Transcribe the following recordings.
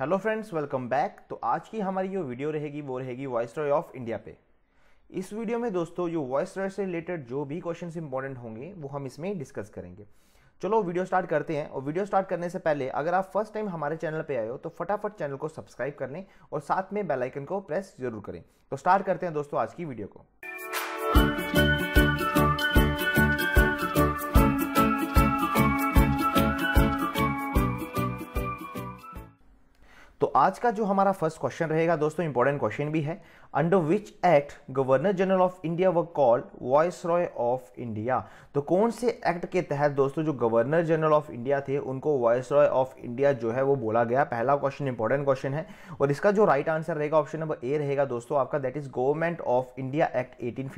hello friends welcome back तो आज की हमारी जो वीडियो रहेगी वो रहेगी वॉइस रॉय ऑफ इंडिया पे इस वीडियो में दोस्तों जो वॉइस रॉय से रिलेटेड जो भी क्वेश्चन इंपॉर्टेंट होंगे वो हम इसमें डिस्कस करेंगे चलो वीडियो स्टार्ट करते हैं और वीडियो स्टार्ट करने से पहले अगर आप फर्स्ट टाइम हमारे चैनल पर आए हो तो फटाफट चैनल को सब्सक्राइब कर लें और साथ में बेलाइकन को प्रेस जरूर करें तो स्टार्ट करते हैं दोस्तों आज की वीडियो को आज का जो हमारा फर्स्ट क्वेश्चन रहेगा दोस्तों इंपॉर्टेंट क्वेश्चन भी है under which act governor general of India was called viceroy of India तो कौन से एक्ट के तहत दोस्तों जो गवर्नर जनरल ऑफ इंडिया थे उनको वॉइस रॉय ऑफ इंडिया जो है वो बोला गया पहला क्वेश्चन इंपॉर्टेंट क्वेश्चन है और इसका जो राइट आंसर रहेगा ऑप्शन नंबर ए रहेगा दोस्तों आपका that is government of India act eighteen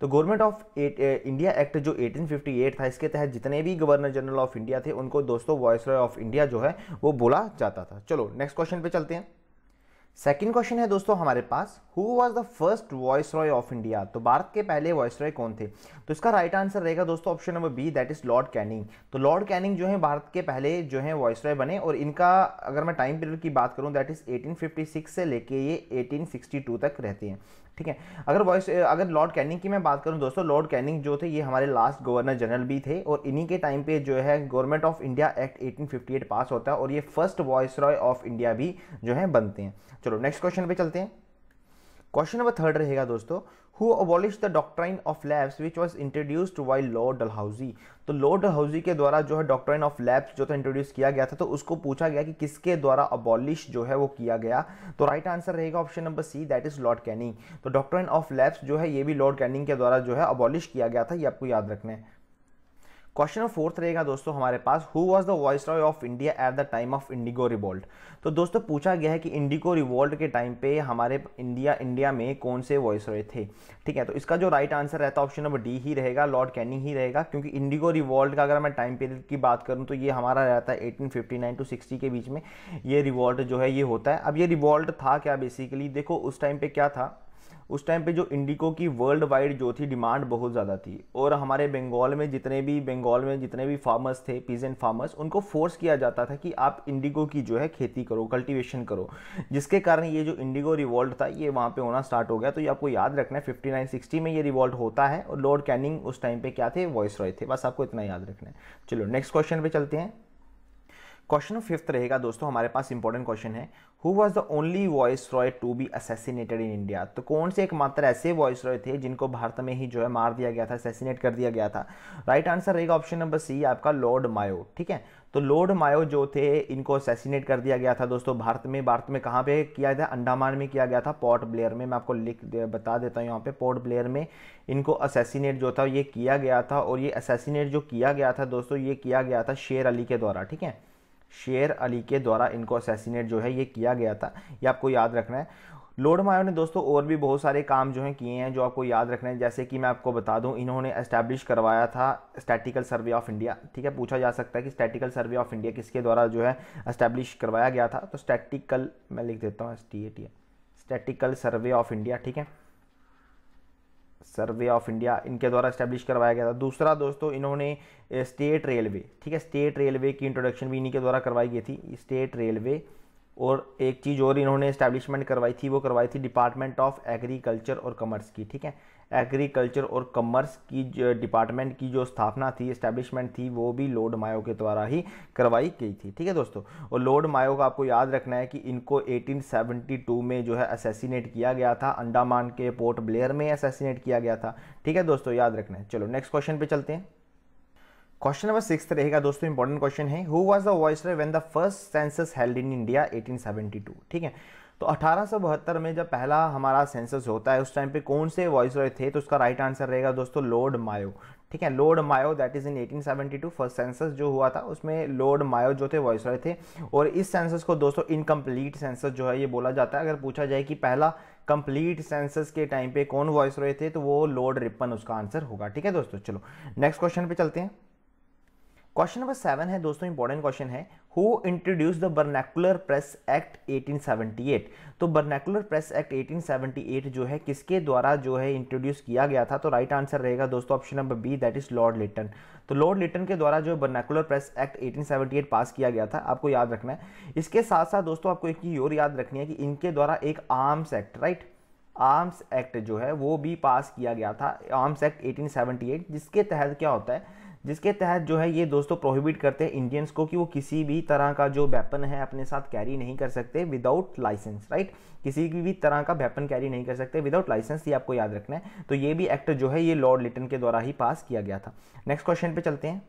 तो गवर्नमेंट ऑफ इंडिया एक्ट जो एटीन था इसके तहत जितने भी गवर्नर जनरल ऑफ इंडिया थे उनको दोस्तों वॉइस रॉय ऑफ इंडिया जो है वो बोला जाता था चलो नेक्स्ट क्वेश्चन पे चलते हैं सेकंड क्वेश्चन है दोस्तों हमारे पास who was the first viceroy of India तो भारत के पहले वॉइस रॉय कौन थे तो इसका राइट आंसर रहेगा दोस्तों option number B that is lord Canning तो लॉर्ड कैनिंग जो है भारत के पहले जो है वॉइस रॉय बने और इनका अगर मैं टाइम पीरियड की बात करूं दैट इज 1856 से लेके ये 1862 तक रहते हैं ठीक है अगर वॉइस अगर लॉर्ड कैनिंग की मैं बात करूं दोस्तों लॉर्ड कैनिंग जो थे ये हमारे लास्ट गवर्नर जनरल भी थे और इन्हीं के टाइम पे जो है गवर्नमेंट ऑफ इंडिया एक्ट 1858 पास होता है और ये first viceroy of India भी जो है बनते हैं चलो नेक्स्ट क्वेश्चन पे चलते हैं क्वेश्चन नंबर थर्ड रहेगा दोस्तों who abolish the doctrine of lapse which was introduced by lord Dalhousie तो लॉर्ड डलहाउजी के द्वारा जो है डॉक्ट्राइन ऑफ लैब्स जो था इंट्रोड्यूस किया गया था तो उसको पूछा गया कि किसके द्वारा अबॉलिश जो है वो किया गया तो राइट आंसर रहेगा option number C that is lord Canning तो डॉक्ट्राइन ऑफ लैब्स जो है ये भी लॉर्ड कैनिंग के द्वारा जो है अबॉलिश किया गया था ये आपको याद रखना है क्वेश्चन फोर्थ रहेगा दोस्तों हमारे पास who was the viceroy of India at the time of indigo revolt तो दोस्तों पूछा गया है कि इंडिगो रिवॉल्ट के टाइम पे हमारे इंडिया इंडिया में कौन से वॉइस रॉय थे ठीक है तो इसका जो राइट आंसर रहता है ऑप्शन नंबर डी ही रहेगा लॉर्ड कैनिंग ही रहेगा क्योंकि इंडिगो रिवॉल्ट का अगर मैं टाइम पीरियड की बात करूँ तो ये हमारा रहता है एटीन टू सिक्सटी के बीच में ये रिवॉल्ट जो है ये होता है अब ये रिवॉल्ट था क्या बेसिकली देखो उस टाइम पे क्या था उस टाइम पे जो इंडिको की वर्ल्ड वाइड जो थी डिमांड बहुत ज़्यादा थी और हमारे बंगाल में जितने भी बंगाल में जितने भी फार्मर्स थे पीजेंट फार्मर्स उनको फोर्स किया जाता था कि आप इंडिगो की जो है खेती करो कल्टिवेशन करो जिसके कारण ये जो इंडिगो रिवॉल्ट था ये वहाँ पर होना स्टार्ट हो गया तो ये आपको याद रखना है फिफ्टी नाइन सिक्सटी में ये रिवॉल्ट होता है और लॉर्ड कैनिंग उस टाइम पर क्या थे वॉइस रॉय थे बस आपको इतना याद रखना है चलो नेक्स्ट क्वेश्चन पर चलते हैं क्वेश्चन फिफ्थ रहेगा दोस्तों हमारे पास इंपॉर्टेंट क्वेश्चन है who was the only viceroy to be assassinated in India तो कौन से एकमात्र ऐसे वॉइस रॉय थे जिनको भारत में ही जो है मार दिया गया था असेसिनेट कर दिया गया था राइट आंसर रहेगा ऑप्शन नंबर सी आपका लॉर्ड मायो ठीक है तो लॉर्ड मायो जो थे इनको असेसिनेट कर दिया गया था दोस्तों भारत में भारत में कहाँ पे किया था अंडामान में किया गया था पोर्ट ब्लेयर में मैं आपको लिख दे, बता देता हूँ यहाँ पे पोर्ट ब्लेयर में इनको असेसिनेट जो था ये किया गया था और ये असेसिनेट जो किया गया था दोस्तों ये किया गया था शेर अली के द्वारा ठीक है शेर अली के द्वारा इनको असैसिनेट जो है ये किया गया था ये आपको याद रखना है लोड मायो ने दोस्तों और भी बहुत सारे काम जो हैं किए हैं जो आपको याद रखना है जैसे कि मैं आपको बता दूं इन्होंने इस्टेब्लिश करवाया था स्टैटिकल सर्वे ऑफ इंडिया ठीक है पूछा जा सकता है कि स्टैटिकल सर्वे ऑफ इंडिया किसके द्वारा जो है इस्टेब्लिश करवाया गया था तो स्टैटिकल मैं लिख देता हूँ S T A T statistical survey of India ठीक है सर्वे ऑफ इंडिया इनके द्वारा स्टैब्लिश करवाया गया था दूसरा दोस्तों इन्होंने स्टेट रेलवे ठीक है स्टेट रेलवे की इंट्रोडक्शन भी इन्हीं के द्वारा करवाई गई थी स्टेट रेलवे और एक चीज़ और इन्होंने इस्टेब्लिशमेंट करवाई थी वो करवाई थी डिपार्टमेंट ऑफ एग्रीकल्चर और कमर्स की ठीक है एग्रीकल्चर और कॉमर्स की डिपार्टमेंट की जो स्थापना थी इस्टेब्लिशमेंट थी वो भी लॉर्ड मायो के द्वारा ही करवाई गई थी ठीक है दोस्तों और लॉर्ड मायो का आपको याद रखना है कि इनको 1872 में जो है असेसिनेट किया गया था अंडामान के पोर्ट ब्लेयर में असेसिनेट किया गया था ठीक है दोस्तों याद रखना है चलो नेक्स्ट क्वेश्चन पे चलते हैं क्वेश्चन नंबर सिक्स रहेगा दोस्तों इंपॉर्टेंट क्वेश्चन है who was the vice when the first census held in India eighteen ठीक है तो अठारह में जब पहला हमारा सेंसस होता है उस टाइम पे कौन से वॉइस रॉय थे तो उसका राइट आंसर रहेगा दोस्तों लॉर्ड मायो ठीक है lord Mayo that is in 1872 first census जो हुआ था उसमें लॉर्ड मायो जो थे वॉइस रॉय थे और इस सेंसस को दोस्तों इनकम्प्लीट सेंसस जो है ये बोला जाता है अगर पूछा जाए कि पहला कंप्लीट सेंसस के टाइम पे कौन वॉइस रॉय थे तो वो लॉर्ड रिपन उसका आंसर होगा ठीक है दोस्तों चलो नेक्स्ट क्वेश्चन पे चलते हैं क्वेश्चन नंबर सेवन है दोस्तों इंपॉर्टेंट क्वेश्चन है who introduce the vernacular press act 1878 तो बर्नैकुलर प्रेस एक्ट 1878 जो है किसके द्वारा जो है इंट्रोड्यूस किया गया था तो राइट आंसर रहेगा दोस्तों option number B that is lord Lytton तो लॉर्ड लिटन के द्वारा जो बर्नैकुलर प्रेस एक्ट 1878 पास किया गया था आपको याद रखना है इसके साथ साथ दोस्तों आपको एक चीज और याद रखनी है कि इनके द्वारा एक arms act right arms act जो है वो भी पास किया गया था आर्म्स एक्ट 1878 जिसके तहत क्या होता है जिसके तहत जो है ये दोस्तों प्रोहिबिट करते हैं इंडियंस को कि वो किसी भी तरह का जो वेपन है अपने साथ कैरी नहीं कर सकते विदाउट लाइसेंस राइट किसी की भी तरह का वेपन कैरी नहीं कर सकते विदाउट लाइसेंस ये आपको याद रखना है तो ये भी एक्ट जो है ये लॉर्ड लिटन के द्वारा ही पास किया गया था नेक्स्ट क्वेश्चन पे चलते हैं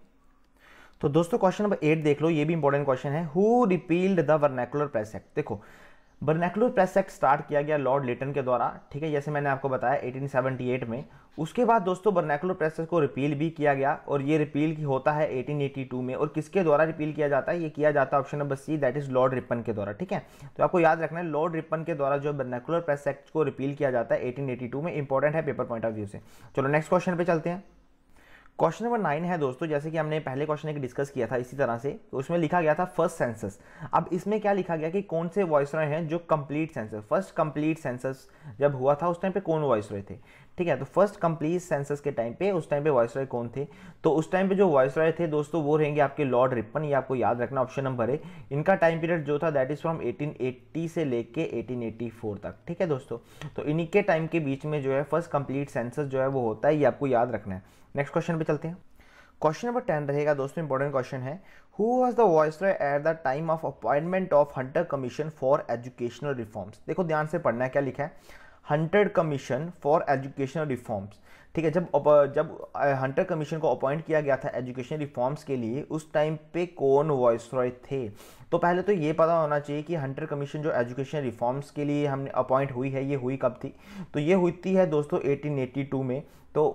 तो दोस्तों क्वेश्चन नंबर एट देख लो ये भी इंपॉर्टेंट क्वेश्चन है who repealed the vernacular press act देखो बर्नेकुलर प्रेस एक्ट स्टार्ट किया गया लॉर्ड लेटन के द्वारा ठीक है जैसे मैंने आपको बताया 1878 में उसके बाद दोस्तों बर्नेकुलर प्रेस को रिपील भी किया गया और ये रिपील की होता है 1882 में और किसके द्वारा रिपील किया जाता है ये किया जाता है option number C that is lord Ripon के द्वारा ठीक है तो आपको याद रखना है लॉर्ड रिपन के द्वारा जो बर्नेकुलर प्रेस एक्ट को रिपील किया जाता है एटीन में इंपॉर्टेंट है पेपर पॉइंट ऑफ व्यू से चलो नेक्स्ट क्वेश्चन पर चलते हैं क्वेश्चन नंबर नाइन है दोस्तों जैसे कि हमने पहले क्वेश्चन एक डिस्कस किया था इसी तरह से तो उसमें लिखा गया था फर्स्ट सेंसस अब इसमें क्या लिखा गया कि कौन से वॉइस रॉय हैं जो complete census first complete census जब हुआ था उस टाइम पे कौन वॉइस रॉय थे ठीक है तो फर्स्ट कंप्लीट सेंसस के टाइम पे उस टाइम पे वॉइस रॉय कौन थे तो उस टाइम पे जो वॉइस रॉय थे दोस्तों वो रहेंगे आपके लॉर्ड रिपन ये आपको याद रखना ऑप्शन नंबर है इनका टाइम पीरियड जो था दैट इज फ्रॉम 1880 से लेके 1884 तक ठीक है दोस्तों तो इन्हीं के टाइम के बीच में जो है फर्स्ट कंप्लीट सेंसस जो है वो होता है ये आपको याद रखना है नेक्स्ट क्वेश्चन पे चलते हैं क्वेश्चन नंबर टेन रहेगा दोस्तों इंपॉर्टेंट क्वेश्चन है who was the vice at the time of appointment of Hunter commission for educational reforms देखो ध्यान से पढ़ना है क्या लिखा है Hunter commission for educational reforms ठीक है जब जब हंटर कमीशन को अपॉइंट किया गया था एजुकेशन रिफॉर्म्स के लिए उस टाइम पे कौन वॉइस रॉय थे तो पहले तो ये पता होना चाहिए कि हंटर कमीशन जो एजुकेशन रिफॉर्म्स के लिए हमने अपॉइंट हुई है ये हुई कब थी तो ये हुई थी है दोस्तों 1882 में तो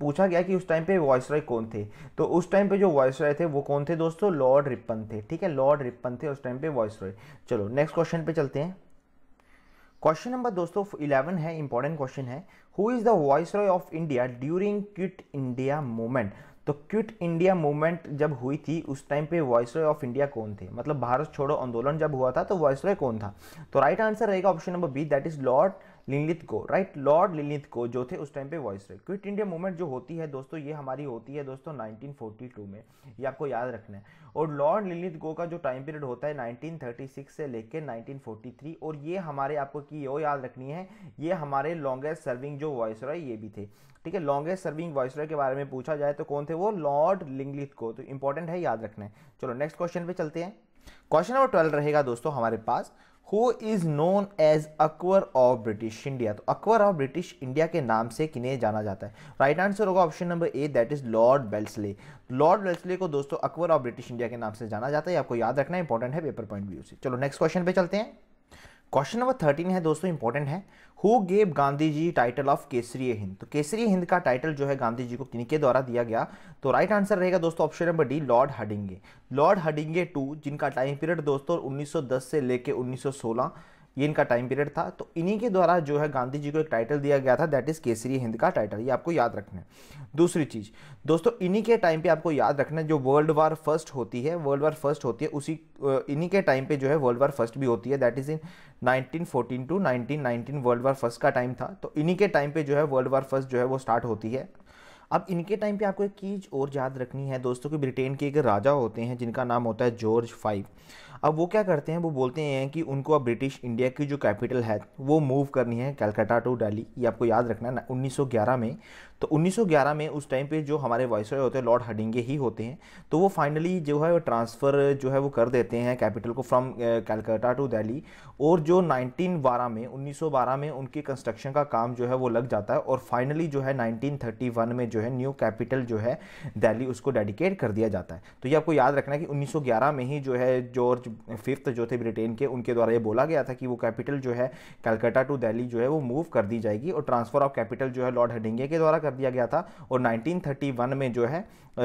पूछा गया कि उस टाइम पे रॉय कौन थे तो उस टाइम पे जो रॉय थे वो कौन थे दोस्तों लॉर्ड रिपन थे ठीक है लॉर्ड रिपन थे उस टाइम पे वॉइस रॉय चलो नेक्स्ट क्वेश्चन पे चलते हैं क्वेश्चन नंबर दोस्तों इलेवन है इंपॉर्टेंट क्वेश्चन है who is the viceroy of India during quit India movement तो क्विट इंडिया मूवमेंट जब हुई थी उस टाइम पे वॉइस रॉय ऑफ इंडिया कौन थे मतलब भारत छोड़ो आंदोलन जब हुआ था तो वॉइस रॉय कौन था तो राइट आंसर रहेगा option number B that is lord लिलित को राइट लॉर्ड लिलित को जो थे उस टाइम पे वॉइस रहे क्विट इंडिया मूवमेंट जो होती है दोस्तों ये हमारी होती है दोस्तों 1942 में ये आपको याद रखना है और लॉर्ड लिलित गो का जो टाइम पीरियड होता है 1936 से लेकर 1943 और ये हमारे आपको की वो याद रखनी है ये हमारे लॉन्गेस्ट सर्विंग जो वॉइस रॉय ये भी थे ठीक है लॉन्गेस्ट सर्विंग वॉइस रॉय के बारे में पूछा जाए तो कौन थे वो लॉर्ड लिंगलित को तो इंपॉर्टेंट है याद रखना है चलो नेक्स्ट क्वेश्चन पे चलते हैं क्वेश्चन नंबर ट्वेल्व रहेगा दोस्तों हमारे पास who is known as Akbar of British India तो अकबर ऑफ ब्रिटिश इंडिया के नाम से किन्हें जाना जाता है राइट आंसर होगा option number A that is lord Wellesley lord Wellesley को दोस्तों अकबर ऑफ ब्रिटिश इंडिया के नाम से जाना जाता है आपको याद रखना इंपॉर्टेंट है पेपर पॉइंट व्यू से चलो नेक्स्ट क्वेश्चन पे चलते हैं क्वेश्चन नंबर थर्टीन है दोस्तों इंपॉर्टेंट है who gave Gandhi ji title of Kaisar Hind तो केसरी हिंद का टाइटल जो है गांधी जी को किनके द्वारा दिया गया तो राइट आंसर रहेगा दोस्तों option number D lord Hardinge lord Hardinge two जिनका टाइम पीरियड दोस्तों 1910 से लेके 1916 ये इनका टाइम पीरियड था तो इन्हीं के द्वारा जो है गांधी जी को एक टाइटल दिया गया था दैट इज़ केसरी हिंद का टाइटल ये आपको याद रखना है दूसरी चीज़ दोस्तों इन्हीं के टाइम पे आपको याद रखना है जो वर्ल्ड वार फर्स्ट होती है वर्ल्ड वार फर्स्ट होती है उसी इन्हीं के टाइम पे जो है वर्ल्ड वार फर्स्ट भी होती है that is in 1914 to 1919 world war first का टाइम था तो इन्हीं के टाइम पे जो है वर्ल्ड वार फर्स्ट जो है वो स्टार्ट होती है अब इनके टाइम पे आपको एक चीज़ और याद रखनी है दोस्तों कि ब्रिटेन के एक राजा होते हैं जिनका नाम होता है जॉर्ज फाइव अब वो क्या करते हैं वो बोलते हैं कि उनको अब ब्रिटिश इंडिया की जो कैपिटल है वो मूव करनी है कलकत्ता टू डेली ये आपको याद रखना है उन्नीस में तो 1911 में उस टाइम पे जो हमारे वॉइस होते हैं लॉर्ड हडिंगे ही होते हैं तो वो फाइनली जो है वो ट्रांसफ़र जो है वो कर देते हैं कैपिटल को फ्रॉम कैलकाटा टू दिल्ली और जो 1912 में 1912 में उनके कंस्ट्रक्शन का काम जो है वो लग जाता है और फाइनली जो है 1931 में जो है न्यू कैपिटल जो है दिल्ली उसको डेडिकेट कर दिया जाता है तो ये आपको याद रखना है कि उन्नीस में ही जो है जॉर्ज फिफ्थ जो थे ब्रिटेन के उनके द्वारा ये बोला गया था कि वो कैपिटल जो है कैलकाटा टू दिल्ली जो है वो मूव कर दी जाएगी और ट्रांसफ़र ऑफ कैपिटल जो है लॉर्ड हडिंगे के द्वारा कर दिया गया था और 1931 में जो है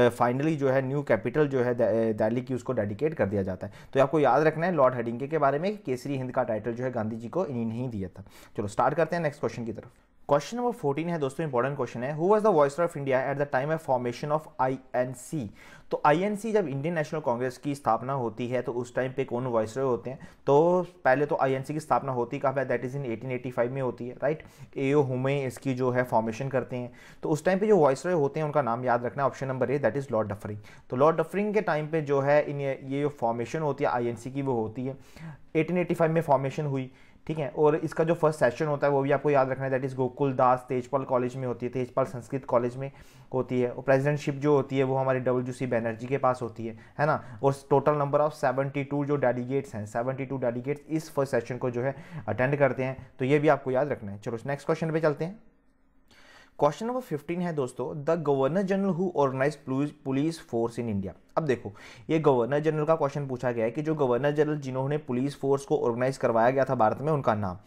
फाइनली जो है न्यू कैपिटल जो है दिल्ली की उसको डेडिकेट कर दिया जाता है तो आपको याद रखना है लॉर्ड हेडिंगे के बारे में केसरी हिंद का टाइटल जो है गांधी जी को इन्हीं दिया था चलो स्टार्ट करते हैं नेक्स्ट क्वेश्चन की तरफ क्वेश्चन नंबर फोर्टीन है दोस्तों इंपॉर्टेंट क्वेश्चन है who was the voice of India at the time of formation of INC तो आईएनसी जब इंडियन नेशनल कांग्रेस की स्थापना होती है तो उस टाइम पे कौन रॉय होते हैं तो पहले तो आईएनसी की स्थापना होती कहाँ है दैट इज़ इन 1885 में होती है राइट ए ओ हुमे इसकी जो है फॉर्मेशन करते हैं तो उस टाइम पर जो रॉय होते हैं उनका नाम याद रखना option number A that is lord Dufferin तो लॉर्ड डफरिंग के टाइम पर जो है इन ये जो फॉर्मेशन होती है आई की वो होती है एटीन में फॉर्मेशन हुई ठीक है और इसका जो फर्स्ट सेशन होता है वो भी आपको याद रखना है that is Gokuldas Tejpal college में होती है तेजपाल संस्कृत कॉलेज में होती है और प्रेजिडेंटशिप जो होती है वो हमारे डब्ल्यू सी बैनर्जी के पास होती है है ना और total number of seventy two जो डेलीगेट्स हैं सेवेंटी टू डेलीगेट्स इस फर्स्ट सेशन को जो है अटेंड करते हैं तो ये भी आपको याद रखना है चलो नेक्स्ट क्वेश्चन पर चलते हैं क्वेश्चन नंबर फिफ्टीन है दोस्तों the governor general who organize police force in India अब देखो ये गवर्नर जनरल का क्वेश्चन पूछा गया है कि जो गवर्नर जनरल जिन्होंने पुलिस फोर्स को ऑर्गेनाइज करवाया गया था भारत में उनका नाम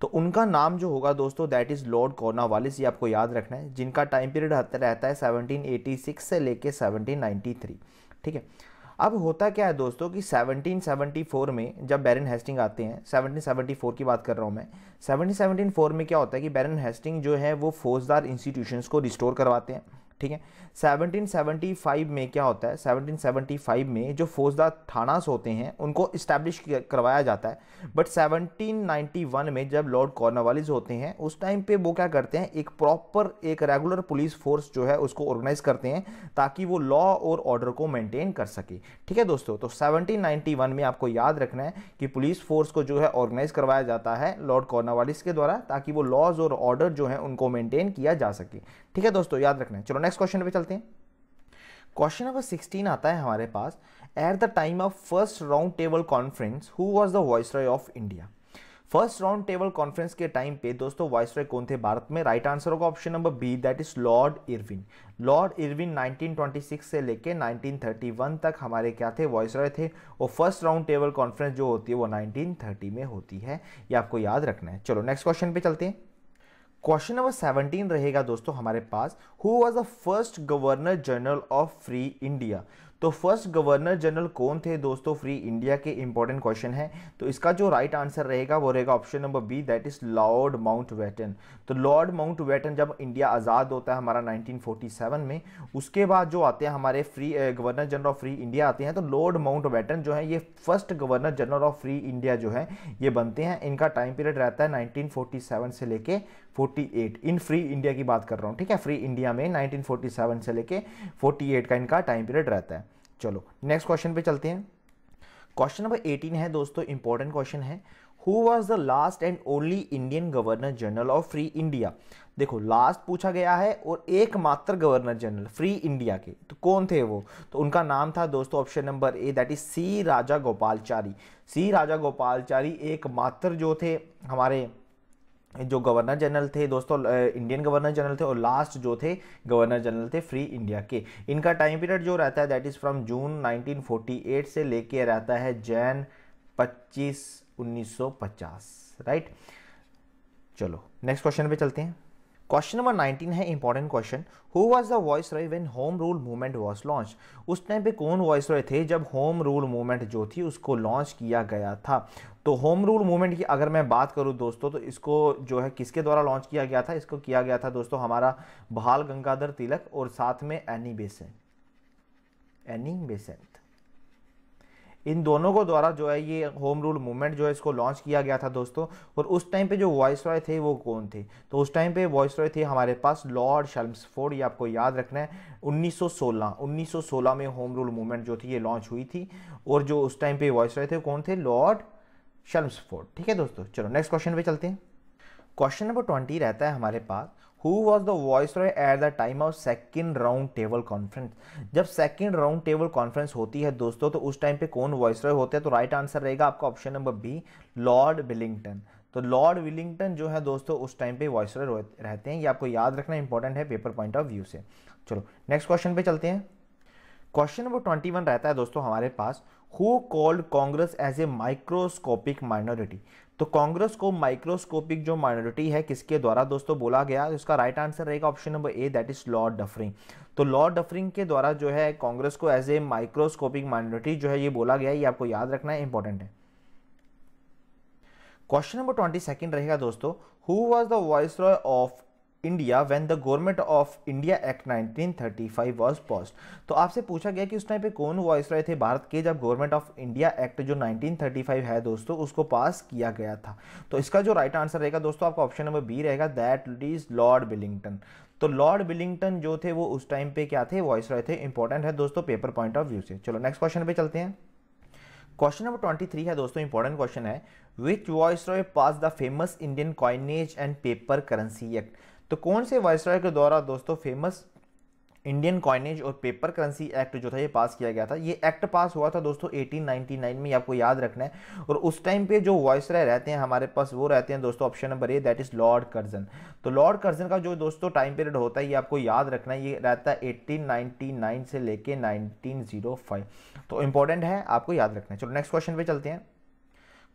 तो उनका नाम जो होगा दोस्तों दैट इज़ लॉर्ड वालिस ये आपको याद रखना है जिनका टाइम पीरियड रहता है सेवनटीन से लेकर सेवनटीन ठीक है अब होता क्या है दोस्तों कि 1774 में जब बैरन हेस्टिंग आते हैं 1774 की बात कर रहा हूँ मैं 1774 में क्या होता है कि बैरन हेस्टिंग जो है वो फौजदार इंस्टीट्यूशंस को रिस्टोर करवाते हैं ठीक है 1775 में क्या होता है 1775 में जो फौजदार थानास होते हैं उनको इस्टेब्लिश करवाया जाता है बट 1791 में जब लॉर्ड कॉर्नवालिस होते हैं उस टाइम पे वो क्या करते हैं एक प्रॉपर एक रेगुलर पुलिस फोर्स जो है उसको ऑर्गेनाइज करते हैं ताकि वो लॉ और ऑर्डर को मेनटेन कर सके ठीक है दोस्तों तो सेवनटीन में आपको याद रखना है कि पुलिस फोर्स को जो है ऑर्गेनाइज करवाया जाता है लॉर्ड कॉर्नवालिस के द्वारा ताकि वो लॉज और ऑर्डर जो है उनको मेंटेन किया जा सके ठीक है दोस्तों याद रखना है चलो नेक्स्ट क्वेश्चन पे चलते हैं क्वेश्चन नंबर सिक्सटीन आता है हमारे पास at the time of first round table conference who was the viceroy of India first round table conference के टाइम पे दोस्तों वॉइस रॉय कौन थे भारत में राइट आंसर होगा option number B that is Lord Irwin lord Irwin 1926 से लेके 1931 तक हमारे क्या थे वॉइस रॉय थे और फर्स्ट राउंड टेबल कॉन्फ्रेंस जो होती है वो 1930 में होती है ये आपको याद रखना है चलो नेक्स्ट क्वेश्चन पे चलते हैं क्वेश्चन नंबर सेवनटीन रहेगा दोस्तों हमारे पास who was the first governor general of free India तो फर्स्ट गवर्नर जनरल कौन थे दोस्तों फ्री इंडिया के इंपॉर्टेंट क्वेश्चन है तो इसका जो राइट आंसर रहेगा वो रहेगा option number B that is lord Mountbatten तो लॉर्ड माउंट वेटन जब इंडिया आज़ाद होता है हमारा 1947 में उसके बाद जो आते हैं हमारे free governor general of free India आते हैं तो लॉर्ड माउंट वेटन जो है ये first governor general of free India जो है ये बनते हैं इनका टाइम पीरियड रहता है नाइनटीन से लेके 48 इन फ्री इंडिया की बात कर रहा हूँ ठीक है फ्री इंडिया में 1947 से लेके 48 का इनका टाइम पीरियड रहता है चलो नेक्स्ट क्वेश्चन पे चलते हैं क्वेश्चन नंबर 18 है दोस्तों इंपॉर्टेंट क्वेश्चन है who was the last and only Indian governor general of free India देखो लास्ट पूछा गया है और एकमात्र गवर्नर जनरल फ्री इंडिया के तो कौन थे वो तो उनका नाम था दोस्तों option number A that is C Rajagopalachari C Rajagopalachari एकमात्र जो थे हमारे जो गवर्नर जनरल थे दोस्तों इंडियन गवर्नर जनरल थे और लास्ट जो थे गवर्नर जनरल थे फ्री इंडिया के इनका टाइम पीरियड जो रहता है दैट इज़ फ्रॉम जून 1948 से लेके रहता है जैन 25 1950 राइट चलो नेक्स्ट क्वेश्चन पे चलते हैं क्वेश्चन नंबर 19 है important question who was the viceroy when home rule movement was launch उस टाइम पे कौन वॉइस रॉय थे जब होम रूल मूवमेंट जो थी उसको लॉन्च किया गया था तो होम रूल मूवमेंट की अगर मैं बात करूं दोस्तों तो इसको जो है किसके द्वारा लॉन्च किया गया था इसको किया गया था दोस्तों हमारा बहाल गंगाधर तिलक और साथ में एनी बेसेंट एनी बेसेंट इन दोनों को द्वारा जो है ये होम रूल मूवमेंट जो है इसको लॉन्च किया गया था दोस्तों और उस टाइम पे जो वॉइस रॉय थे वो कौन थे तो उस टाइम पे वॉइस रॉय थे हमारे पास लॉर्ड शल्म्सफोर्ड ये आपको याद रखना है 1916 1916 में होम रूल मूवमेंट जो थी ये लॉन्च हुई थी और जो उस टाइम पे वॉइस रॉय थे कौन थे लॉर्ड शल्म्सफोर्ड ठीक है दोस्तों चलो नेक्स्ट क्वेश्चन पे चलते हैं क्वेश्चन नंबर ट्वेंटी रहता है हमारे पास who was the viceroy at the time of second round table conference जब सेकेंड राउंड टेबल कॉन्फ्रेंस होती है दोस्तों तो उस टाइम पे कौन वॉइस रॉय होते हैं तो राइट आंसर रहेगा आपका option number B Lord Willingdon तो लॉर्ड विलिंगटन जो है दोस्तों उस टाइम पे वॉइस रॉय रहते हैं ये आपको याद रखना इंपॉर्टेंट है पेपर पॉइंट ऑफ व्यू से चलो नेक्स्ट क्वेश्चन पे चलते हैं क्वेश्चन नंबर ट्वेंटी वन रहता है दोस्तों हमारे पास who called Congress as a microscopic minority तो कांग्रेस को माइक्रोस्कोपिक जो माइनॉरिटी है किसके द्वारा दोस्तों बोला गया इसका राइट आंसर रहेगा option number A that is Lord Dufferin तो लॉर्ड डफरिंग के द्वारा जो है कांग्रेस को एज ए माइक्रोस्कोपिक माइनॉरिटी जो है ये बोला गया ये आपको याद रखना है इंपॉर्टेंट है क्वेश्चन नंबर ट्वेंटी सेकेंड रहेगा दोस्तों who was the viceroy of India when the government of India act 1935 was passed तो आपसे पूछा गया कि उस टाइम पे कौन वॉइस रहे थे भारत के जब गवर्नमेंट ऑफ इंडिया एक्ट जो 1935 है दोस्तों उसको पास किया गया था तो इसका जो राइट आंसर रहेगा दोस्तों आपका ऑप्शन नंबर बी रहेगा दैट इज लॉर्ड बिलिंगटन तो लॉर्ड बिलिंगटन जो थे वो उस टाइम पे क्या थे वॉइस रहे थे इंपॉर्टेंट है दोस्तों पेपर पॉइंट ऑफ व्यू से चलो नेक्स्ट क्वेश्चन पे चलते हैं क्वेश्चन नंबर ट्वेंटी थ्री है दोस्तों इंपॉर्टेंट क्वेश्चन है which viceroy passed the famous Indian coinage and paper currency act तो कौन से वायसराय के द्वारा दोस्तों फेमस इंडियन कॉइनेज और पेपर करेंसी एक्ट जो था ये पास किया गया था ये एक्ट पास हुआ था दोस्तों 1899 में आपको याद रखना है और उस टाइम पे जो वॉइस रह रहते हैं हमारे पास वो रहते हैं दोस्तों option number A that is Lord Curzon तो लॉर्ड कर्जन का जो दोस्तों टाइम पीरियड होता है ये आपको याद रखना है ये रहता है एटीन से लेके नाइनटीन oh तो इंपॉर्टेंट है आपको याद रखना है चलो नेक्स्ट क्वेश्चन पे चलते हैं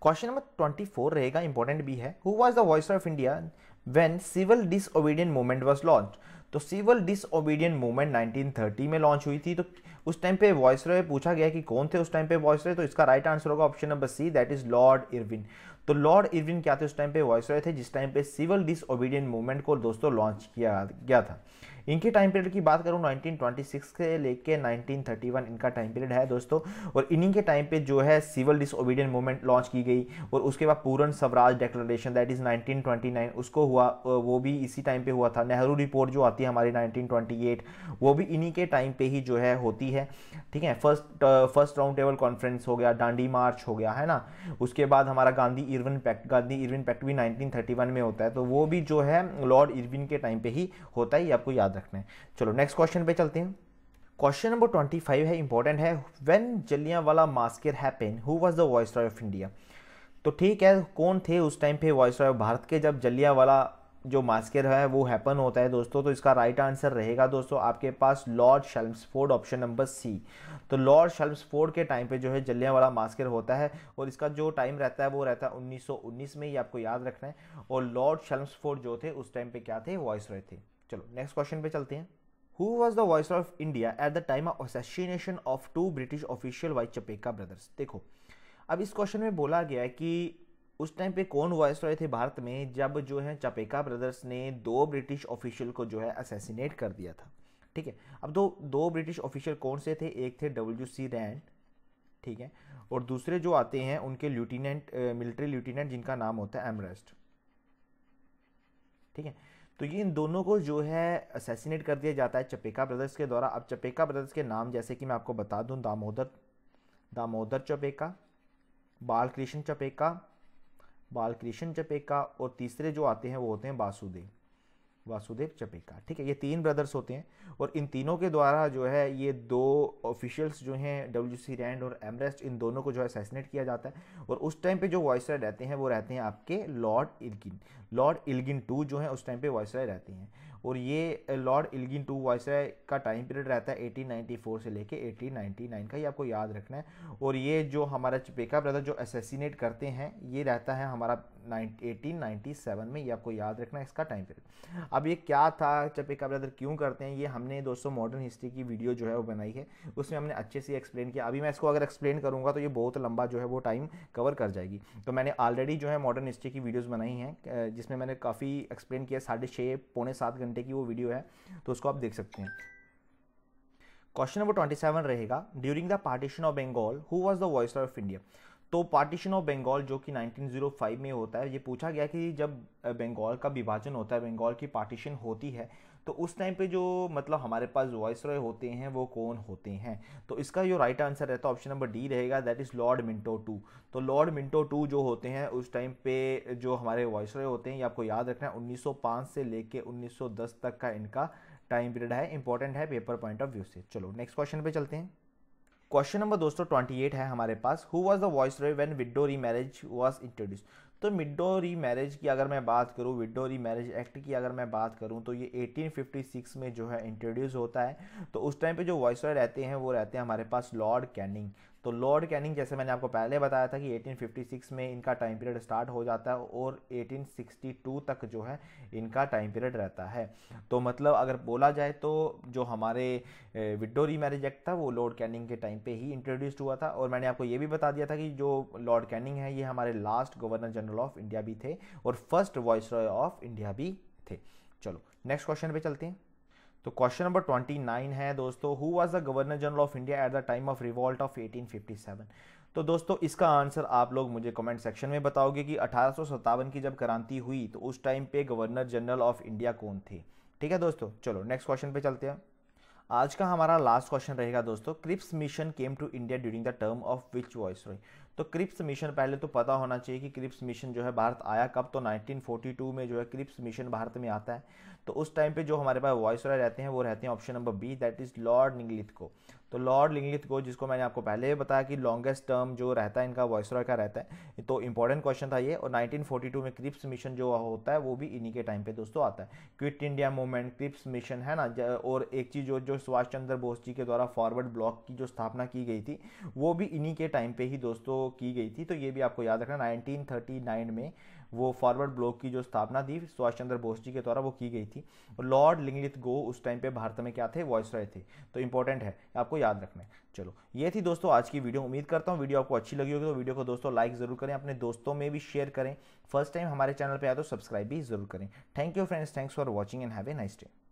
क्वेश्चन नंबर ट्वेंटी रहेगा इंपॉर्टेंट भी है who was the voice of India when civil disobedient movement was launch तो सिविल डिसओबीडियंट मूवमेंट 1930 में लॉन्च हुई थी तो उस टाइम पे रॉय पूछा गया कि कौन थे उस टाइम पे रॉय तो इसका राइट आंसर होगा option number C that is Lord Irwin तो लॉर्ड इरविन क्या थे उस टाइम पे रॉय थे जिस टाइम पे सिविल डिसओबीडियंट मूवमेंट को दोस्तों लॉन्च किया गया था इनके टाइम पीरियड की बात करूँ 1926 से लेके 1931 इनका टाइम पीरियड है दोस्तों और इन्हीं के टाइम पे जो है सिविल डिस मूवमेंट लॉन्च की गई और उसके बाद Purna Swaraj declaration that is 1929 उसको हुआ वो भी इसी टाइम पे हुआ था नेहरू रिपोर्ट जो आती है हमारी 1928 वो भी इन्हीं के टाइम पे ही जो है होती है ठीक है first first round table conference हो गया डांडी मार्च हो गया है ना उसके बाद हमारा Gandhi Irwin pact Gandhi Irwin pact भी 1931 में होता है तो वो भी जो है लॉर्ड इरविन के टाइम पे ही होता है ये आपको याद याद रखना है चलो नेक्स्ट क्वेश्चन पे चलते हैं क्वेश्चन नंबर ट्वेंटी फाइव है इंपॉर्टेंट है when Jallianwala massacre happen who was the viceroy of India तो ठीक है कौन थे उस टाइम पे वॉइस रॉय भारत के जब जलिया वाला जो मास्कर है वो हैपन होता है दोस्तों तो इसका राइट आंसर रहेगा दोस्तों आपके पास Lord Chelmsford option number C तो लॉर्ड शल्म्सफोर्ड के टाइम पे जो है जलिया वाला मास्कर होता है और इसका जो टाइम रहता है वो रहता है 1919 में ये आपको याद रखना है और लॉर्ड शल्म्सफोर्ड जो थे उस टाइम पे क्या थे वॉइस रॉय थे चलो नेक्स्ट क्वेश्चन पे चलते हैं who was the voice of India at the time of assassination of two British official by Chapekar brothers देखो अब इस क्वेश्चन में बोला गया है कि उस टाइम पे कौन वॉइस रॉय थे भारत में जब जो है चपेका ब्रदर्स ने दो ब्रिटिश ऑफिशियल को जो है असैसिनेट कर दिया था ठीक है अब दो दो ब्रिटिश ऑफिशियल कौन से थे एक थे डब्ल्यू सी रैन ठीक है और दूसरे जो आते हैं उनके ल्यूटिनेंट मिलिट्री ल्यूटिनेंट जिनका नाम होता है एमरेस्ट ठीक है तो ये इन दोनों को जो है असेसिनेट कर दिया जाता है चपेका ब्रदर्स के द्वारा अब चपेका ब्रदर्स के नाम जैसे कि मैं आपको बता दूं दामोदर दामोदर चपेका बालकृष्ण चपेका बालकृष्ण चपेका और तीसरे जो आते हैं वो होते हैं बासुदेव वासुदेव चपेका ठीक है ये तीन ब्रदर्स होते हैं और इन तीनों के द्वारा जो है ये दो ऑफिशियल्स जो हैं डब्ल्यू सी रैंड और एमरेस्ट इन दोनों को जो है असैसिनेट किया जाता है और उस टाइम पे जो वॉयसराय रहते हैं वो रहते हैं आपके Lord Elgin Lord Elgin two जो है उस टाइम पे वॉयसराय रहते हैं और ये लॉर्ड इलगिन टू वॉयसराय का टाइम पीरियड रहता है एटीन से लेकर एटीन का ये आपको याद रखना है और ये जो हमारा चपेका ब्रदर जो असेसिनेट करते हैं ये रहता है हमारा 1897 में ये आपको याद रखना इसका टाइम पीरियड अब ये क्या था चपेका ब्रदर क्यों करते हैं ये हमने दोस्तों मॉडर्न हिस्ट्री की वीडियो जो है वो बनाई है उसमें हमने अच्छे से एक्सप्लेन किया अभी मैं इसको अगर एक्सप्लेन करूँगा तो ये बहुत लंबा जो है वो टाइम कवर कर जाएगी तो मैंने ऑलरेडी जो है मॉडर्न हिस्ट्री की वीडियोज़ बनाई हैं जिसमें मैंने काफ़ी एक्सप्लेन किया साढ़े छः पौने सात घंटे की वो वीडियो है तो उसको आप देख सकते हैं क्वेश्चन नंबर ट्वेंटी सेवन रहेगा during the partition of Bengal who was the voice of India तो पार्टीशन ऑफ बंगाल जो कि 1905 में होता है ये पूछा गया कि जब बंगाल का विभाजन होता है बंगाल की पार्टीशन होती है तो उस टाइम पे जो मतलब हमारे पास वॉइस रॉय होते हैं वो कौन होते हैं तो इसका जो राइट आंसर रहता है ऑप्शन नंबर डी रहेगा that is Lord Minto two तो लॉर्ड मिंटो टू जो होते हैं उस टाइम पे जो हमारे वॉइस रॉय होते हैं ये आपको याद रखना है उन्नीस से लेके 1910 तक का इनका टाइम पीरियड है इंपॉर्टेंट है पेपर पॉइंट ऑफ व्यू से चलो नेक्स्ट क्वेश्चन पे चलते हैं क्वेश्चन नंबर दोस्तों ट्वेंटी एट है हमारे पास who was the viceroy when widow remarriage was introduce तो विडो री मैरिज की अगर मैं बात करूँ विडो री मैरिज एक्ट की अगर मैं बात करूँ तो ये 1856 में जो है इंट्रोड्यूस होता है तो उस टाइम पे जो वॉइस रॉय रहते हैं वो रहते हैं हमारे पास लॉर्ड कैनिंग तो लॉर्ड कैनिंग जैसे मैंने आपको पहले बताया था कि 1856 में इनका टाइम पीरियड स्टार्ट हो जाता है और 1862 तक जो है इनका टाइम पीरियड रहता है तो मतलब अगर बोला जाए तो जो हमारे विडो री मैरिज एक्ट था वो लॉर्ड कैनिंग के टाइम पे ही इंट्रोड्यूस्ड हुआ था और मैंने आपको ये भी बता दिया था कि जो लॉर्ड कैनिंग है ये हमारे last governor general of India भी थे और फर्स्ट वॉइस ऑफ इंडिया भी थे चलो नेक्स्ट क्वेश्चन पे चलते हैं तो क्वेश्चन नंबर ट्वेंटी नाइन है दोस्तों who was the governor general of India at the time of revolt of 1857 तो दोस्तों इसका आंसर आप लोग मुझे कमेंट सेक्शन में बताओगे कि अठारह की जब क्रांति हुई तो उस टाइम पे गवर्नर जनरल ऑफ इंडिया कौन थे ठीक है दोस्तों चलो नेक्स्ट क्वेश्चन पे चलते हैं आज का हमारा लास्ट क्वेश्चन रहेगा दोस्तों Cripps mission came to India during the term of which viceroy तो क्रिप्स मिशन पहले तो पता होना चाहिए कि क्रिप्स मिशन जो है भारत आया कब तो 1942 में जो है क्रिप्स मिशन भारत में आता है तो उस टाइम पे जो हमारे पास वॉइस रॉय रहते हैं वो रहते हैं option number B that is Lord Linlithgow को तो लॉर्ड लिंगलिथ को जिसको मैंने आपको पहले बताया कि लॉन्गेस्ट टर्म जो रहता है इनका वॉइस रॉय का रहता है तो इंपॉर्टेंट क्वेश्चन था ये और 1942 में क्रिप्स मिशन जो होता है वो भी इन्हीं के टाइम पे दोस्तों आता है quit India movement Cripps mission है ना और एक चीज़ जो जो सुभाष चंद्र बोस जी के द्वारा फॉरवर्ड ब्लॉक की जो स्थापना की गई थी वो भी इन्हीं के टाइम पे ही दोस्तों की गई थी तो ये भी आपको याद रखना नाइनटीन में वो फॉरवर्ड ब्लॉक की जो स्थापना थी सुभाष चंद्र बोस जी के द्वारा वो की गई थी और लॉर्ड लिंगलित गो उस टाइम पे भारत में क्या थे वॉइस रॉय थे तो इंपॉर्टेंट है आपको याद रखना है चलो ये थी दोस्तों आज की वीडियो उम्मीद करता हूँ वीडियो आपको अच्छी लगी होगी तो वीडियो को दोस्तों लाइक जरूर करें अपने दोस्तों में भी शेयर करें फर्स्ट टाइम हमारे चैनल पर आए तो सब्सक्राइब भी जरूर करें thank you friends thanks for watching and have a nice day